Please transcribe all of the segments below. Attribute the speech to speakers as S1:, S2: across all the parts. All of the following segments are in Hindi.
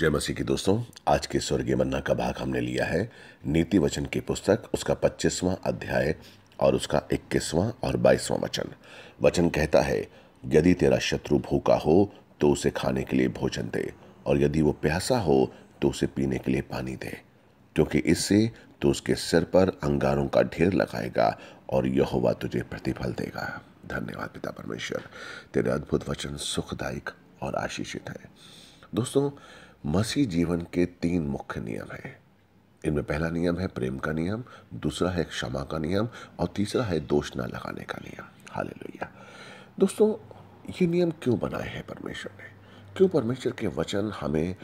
S1: जय मसीह की दोस्तों आज के स्वर्गीय मन्ना का भाग हमने लिया है नीति वचन की पुस्तक उसका पच्चीसवां अध्याय और उसका इक्कीसवां और बाईसवां वचन वचन कहता है यदि तेरा शत्रु भूखा हो तो उसे खाने के लिए भोजन दे और यदि वो प्यासा हो तो उसे पीने के लिए पानी दे क्योंकि इससे तो उसके सिर पर अंगारों का ढेर लगाएगा और यह तुझे प्रतिफल देगा धन्यवाद पिता परमेश्वर तेरे अद्भुत वचन सुखदायक और आशीषित है दोस्तों मसीह जीवन के तीन मुख्य नियम हैं इनमें पहला नियम है प्रेम का नियम दूसरा है क्षमा का नियम और तीसरा है दोष ना लगाने का नियम हाल दोस्तों ये नियम क्यों बनाए हैं परमेश्वर ने क्यों परमेश्वर के वचन हमें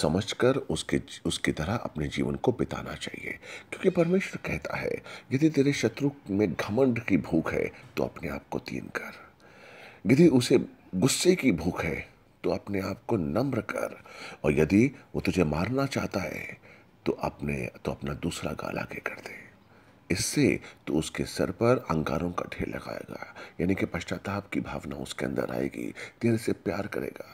S1: समझकर उसके उसकी तरह अपने जीवन को बिताना चाहिए क्योंकि परमेश्वर कहता है यदि तेरे शत्रु में घमंड की भूख है तो अपने आप को तीन कर यदि उसे गुस्से की भूख है तो अपने आप को नम्र कर और यदि वो तुझे मारना चाहता है तो अपने तो अपना दूसरा गाल आगे कर दे इससे तो उसके सर पर अंगारों का ढेर लगाएगा यानी कि पश्चाताप की भावना उसके अंदर आएगी तेरे से प्यार करेगा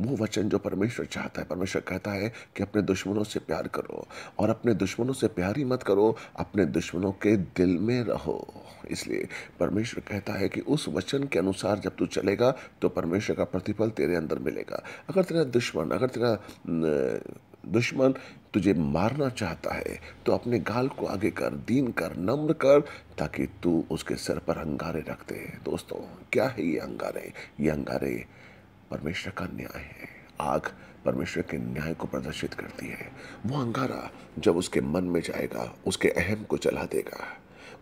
S1: वो वचन जो परमेश्वर चाहता है परमेश्वर कहता है कि अपने दुश्मनों से प्यार करो और अपने दुश्मनों से प्यार ही मत करो अपने दुश्मनों के दिल में रहो इसलिए परमेश्वर कहता है कि उस वचन के अनुसार जब तू चलेगा तो परमेश्वर का प्रतिफल तेरे अंदर मिलेगा अगर तेरा दुश्मन अगर तेरा न, दुश्मन तुझे मारना चाहता है तो अपने गाल को आगे कर दीन कर नम्र कर ताकि तू उसके सिर पर अंगारे रखते हैं दोस्तों क्या है ये अंगारे ये अंगारे परमेश्वर का न्याय है आग परमेश्वर के न्याय को प्रदर्शित करती है वो अंगारा जब उसके मन में जाएगा उसके अहम को चला देगा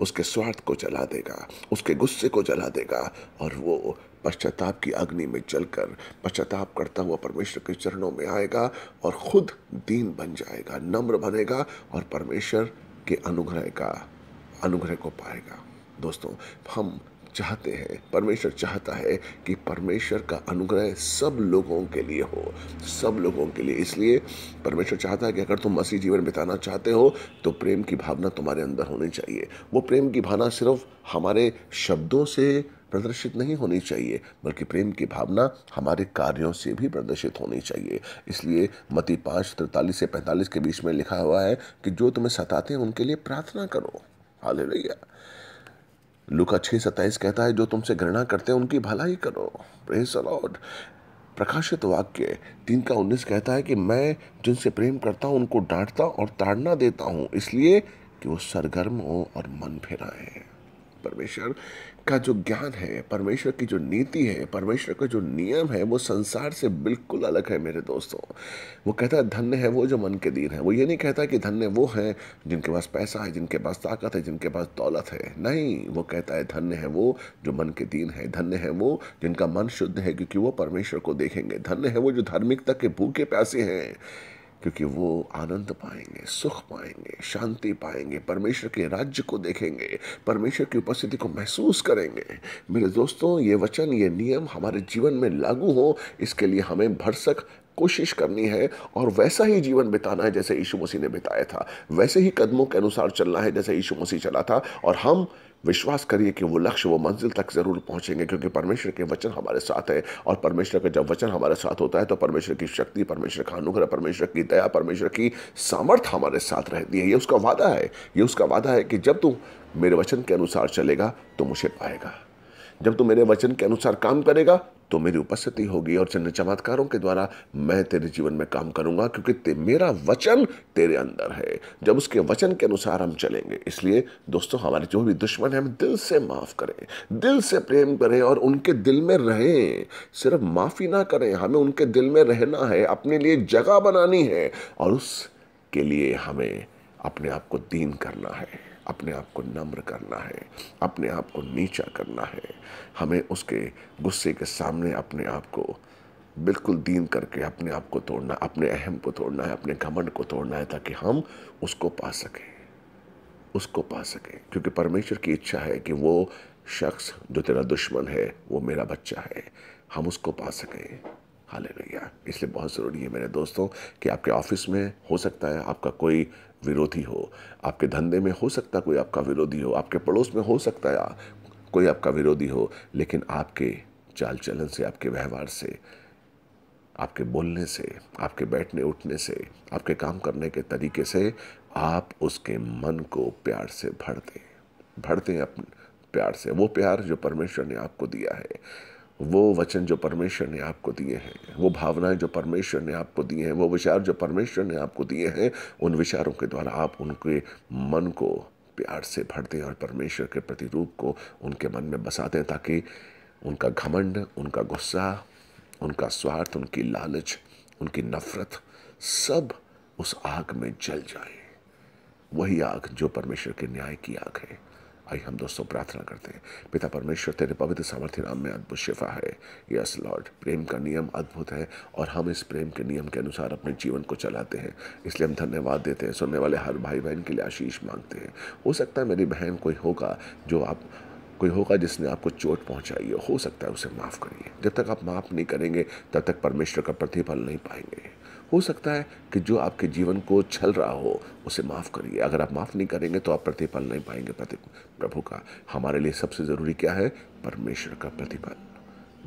S1: उसके स्वार्थ को जला देगा उसके गुस्से को जला देगा और वो पश्चाताप की अग्नि में जलकर पश्चाताप करता हुआ परमेश्वर के चरणों में आएगा और खुद दीन बन जाएगा नम्र बनेगा और परमेश्वर के अनुग्रह का अनुग्रह को पाएगा दोस्तों हम चाहते हैं परमेश्वर चाहता है कि परमेश्वर का अनुग्रह सब लोगों के लिए हो सब लोगों के लिए इसलिए परमेश्वर चाहता है कि अगर तुम मसीह जीवन बिताना चाहते हो तो प्रेम की भावना तुम्हारे अंदर होनी चाहिए वो प्रेम की भावना सिर्फ हमारे शब्दों से प्रदर्शित नहीं होनी चाहिए बल्कि प्रेम की भावना हमारे कार्यों से भी प्रदर्शित होनी चाहिए इसलिए मती पाँच तिरतालीस से पैंतालीस के बीच में लिखा हुआ है कि जो तुम्हें सताते हैं उनके लिए प्रार्थना करो हाल लुका छः सत्ताईस कहता है जो तुमसे घृणा करते हैं उनकी भलाई करो प्रेस अलॉड प्रकाशित वाक्य तीन का उन्नीस कहता है कि मैं जिनसे प्रेम करता हूँ उनको डांटता और ताड़ना देता हूँ इसलिए कि वो सरगर्म हो और मन फिराएं परमेश्वर का जो ज्ञान है परमेश्वर की जो नीति है परमेश्वर का जो नियम है वो संसार से बिल्कुल अलग है मेरे दोस्तों वो कहता है धन्य है वो जो मन के दीन है वो ये नहीं कहता कि धन्य वो है जिनके पास पैसा है जिनके पास ताकत है जिनके पास दौलत है नहीं वो कहता है धन्य है वो जो मन के दीन है धन्य है वो जिनका मन शुद्ध है क्योंकि वो परमेश्वर को देखेंगे धन्य है वो जो धार्मिकता के भूखे प्यासे हैं क्योंकि वो आनंद पाएंगे सुख पाएंगे शांति पाएंगे परमेश्वर के राज्य को देखेंगे परमेश्वर की उपस्थिति को महसूस करेंगे मेरे दोस्तों ये वचन ये नियम हमारे जीवन में लागू हो इसके लिए हमें भरसक कोशिश करनी है और वैसा ही जीवन बिताना है जैसे यीशु मसीह ने बिताया था वैसे ही कदमों के अनुसार चलना है जैसे यीशु मसीह चला था और हम विश्वास करिए कि वो लक्ष्य वो मंजिल तक ज़रूर पहुंचेंगे क्योंकि परमेश्वर के वचन हमारे साथ है और परमेश्वर का जब वचन हमारे साथ होता है तो परमेश्वर की शक्ति परमेश्वर का अनुग्रह परमेश्वर की दया परमेश्वर की सामर्थ्य हमारे साथ रहती है ये उसका वादा है ये उसका वादा है कि जब तू मेरे वचन के अनुसार चलेगा तो मुझे पाएगा जब तू मेरे वचन के अनुसार काम करेगा तो मेरी उपस्थिति होगी और चंद्र चमत्कारों के द्वारा मैं तेरे जीवन में काम करूंगा क्योंकि ते, मेरा वचन तेरे अंदर है जब उसके वचन के अनुसार हम चलेंगे इसलिए दोस्तों हमारे जो भी दुश्मन हैं हम दिल से माफ़ करें दिल से प्रेम करें और उनके दिल में रहें सिर्फ माफ़ी ना करें हमें उनके दिल में रहना है अपने लिए जगह बनानी है और उसके लिए हमें अपने आप को दीन करना है अपने आप को नम्र करना है अपने आप को नीचा करना है हमें उसके गुस्से के सामने अपने आप को बिल्कुल दीन करके अपने आप को तोड़ना अपने अहम को तोड़ना है अपने घमंड को तोड़ना है ताकि हम उसको पा सकें उसको पा सकें क्योंकि परमेश्वर की इच्छा है कि वो शख्स जो तेरा दुश्मन है वो मेरा बच्चा है हम उसको पा सकें हाल इसलिए बहुत ज़रूरी है मेरे दोस्तों कि आपके ऑफिस में हो सकता है आपका कोई विरोधी हो आपके धंधे में हो सकता है कोई आपका विरोधी हो आपके पड़ोस में हो सकता है कोई आपका विरोधी हो लेकिन आपके चाल चलन से आपके व्यवहार से आपके बोलने से आपके बैठने उठने से आपके काम करने के तरीके से आप उसके मन को प्यार से भरते भरते अपने प्यार से वो प्यार जो परमेश्वर ने आपको दिया है वो वचन जो परमेश्वर ने आपको दिए हैं वो भावनाएं जो परमेश्वर ने आपको दिए हैं वो विचार जो परमेश्वर ने आपको दिए हैं उन विचारों के द्वारा आप उनके मन को प्यार से भर दें और परमेश्वर के प्रतिरूप को उनके मन में बसा दें ताकि उनका घमंड उनका गुस्सा उनका स्वार्थ उनकी लालच उनकी नफरत सब उस आग में जल जाए वही आग जो परमेश्वर के न्याय की आग है आई हम दोस्तों प्रार्थना करते हैं पिता परमेश्वर तेरे पवित्र सामर्थ्य नाम में अद्भुत शिफा है यस लॉर्ड प्रेम का नियम अद्भुत है और हम इस प्रेम के नियम के अनुसार अपने जीवन को चलाते हैं इसलिए हम धन्यवाद देते हैं सुनने वाले हर भाई बहन के लिए आशीष मांगते हैं हो सकता है मेरी बहन कोई होगा जो आप कोई होगा जिसने आपको चोट पहुंचाई हो सकता है उसे माफ़ करिए जब तक आप माफ़ नहीं करेंगे तब तक परमेश्वर का प्रतिफल नहीं पाएंगे हो सकता है कि जो आपके जीवन को छल रहा हो उसे माफ़ करिए अगर आप माफ़ नहीं करेंगे तो आप प्रतिपल नहीं पाएंगे प्रति प्रभु का हमारे लिए सबसे ज़रूरी क्या है परमेश्वर का प्रतिपल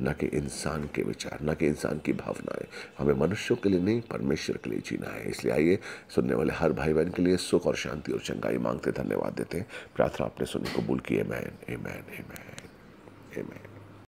S1: न कि इंसान के विचार न कि इंसान की भावनाएं हमें मनुष्यों के लिए नहीं परमेश्वर के लिए जीना है इसलिए आइए सुनने वाले हर भाई बहन के लिए सुख और शांति और चंगाई मांगते धन्यवाद देते हैं प्रार्थना आपने को कबूल की amen amen amen a man